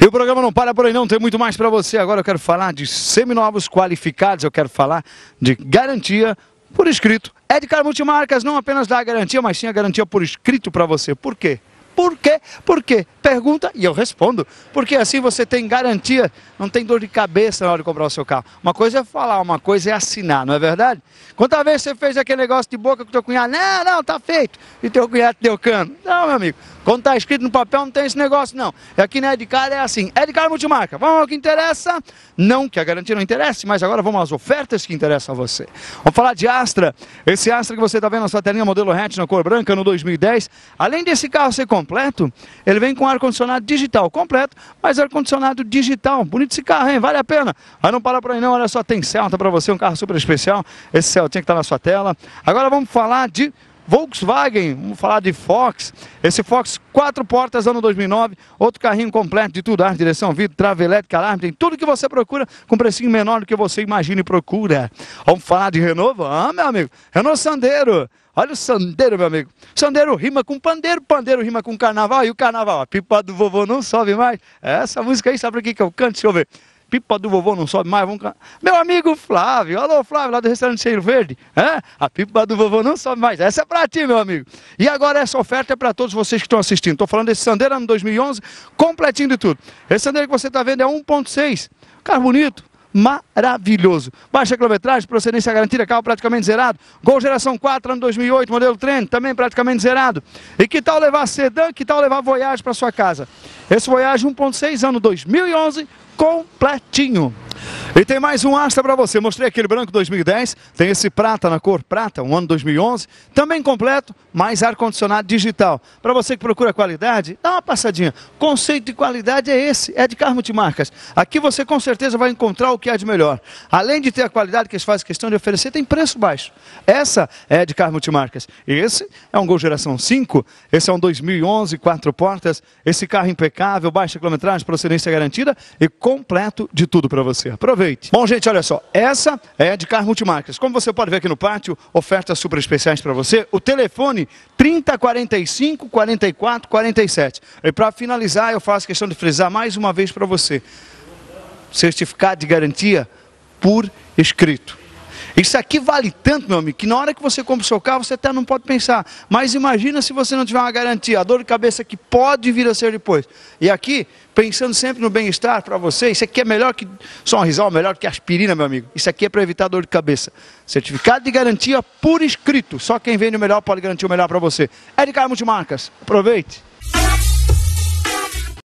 E o programa não para por aí não, tem muito mais para você. Agora eu quero falar de seminovos qualificados, eu quero falar de garantia por escrito. É de Edgar Multimarcas não apenas dá a garantia, mas sim a garantia por escrito para você. Por quê? Por quê? Por quê? Pergunta e eu respondo. Porque assim você tem garantia, não tem dor de cabeça na hora de comprar o seu carro. Uma coisa é falar, uma coisa é assinar, não é verdade? Quantas vezes você fez aquele negócio de boca com teu cunhado? Não, não, tá feito. E teu cunhado deu cano. Não, meu amigo. Quando tá escrito no papel não tem esse negócio, não. É aqui na é Edicar é assim. É Edicar Multimarca, vamos ao que interessa. Não que a garantia não interesse, mas agora vamos às ofertas que interessam a você. Vamos falar de Astra. Esse Astra que você está vendo na sua telinha, modelo hatch na cor branca, no 2010. Além desse carro, você compra completo, ele vem com ar-condicionado digital completo, mas ar-condicionado digital. Bonito esse carro, hein? Vale a pena. Aí não para por aí não, olha só, tem Celta para você, um carro super especial. Esse Celta tinha que estar tá na sua tela. Agora vamos falar de Volkswagen, vamos falar de Fox, esse Fox quatro portas ano 2009, outro carrinho completo de tudo, ar, direção, vidro, trava elétrica, alarme, tem tudo que você procura com precinho menor do que você imagina e procura. Vamos falar de Renault? Vamos, meu amigo, Renault Sandeiro. Olha o sandeiro, meu amigo. Sandeiro rima com pandeiro, pandeiro rima com carnaval e o carnaval, a pipa do vovô não sobe mais. Essa música aí, sabe o que que eu canto? Deixa eu ver pipa do vovô não sobe mais, vamos Meu amigo Flávio, alô Flávio, lá do restaurante Cheiro Verde, é? a pipa do vovô não sobe mais, essa é para ti, meu amigo. E agora essa oferta é para todos vocês que estão assistindo. Estou falando desse Sandeiro ano 2011, completinho de tudo. Esse Sandeiro que você está vendo é 1.6, carro bonito maravilhoso. Baixa quilometragem, procedência garantida, carro praticamente zerado. Gol geração 4, ano 2008, modelo Trend, também praticamente zerado. E que tal levar sedã, que tal levar Voyage para sua casa? Esse Voyage 1.6, ano 2011, completinho. E tem mais um Astra para você. Mostrei aquele branco 2010, tem esse prata na cor prata, um ano 2011, também completo, mais ar-condicionado digital. Para você que procura qualidade, dá uma passadinha. Conceito de qualidade é esse, é de carro multimarcas. Aqui você com certeza vai encontrar o que há de melhor. Além de ter a qualidade que eles fazem questão de oferecer, tem preço baixo. Essa é de carro multimarcas. Esse é um Gol geração 5, esse é um 2011, quatro portas, esse carro impecável, baixa quilometragem, procedência garantida e completo de tudo para você. Aproveite. Bom, gente, olha só. Essa é de carro multimarcas. Como você pode ver aqui no pátio, ofertas super especiais para você. O telefone 3045 44 47. E para finalizar, eu faço questão de frisar mais uma vez para você. Certificado de garantia por escrito. Isso aqui vale tanto, meu amigo, que na hora que você compra o seu carro, você até não pode pensar. Mas imagina se você não tiver uma garantia, a dor de cabeça que pode vir a ser depois. E aqui, pensando sempre no bem-estar para você, isso aqui é melhor que sorrisal, melhor que aspirina, meu amigo. Isso aqui é para evitar dor de cabeça. Certificado de garantia por escrito. Só quem vende o melhor pode garantir o melhor para você. É de Multimarcas. Aproveite.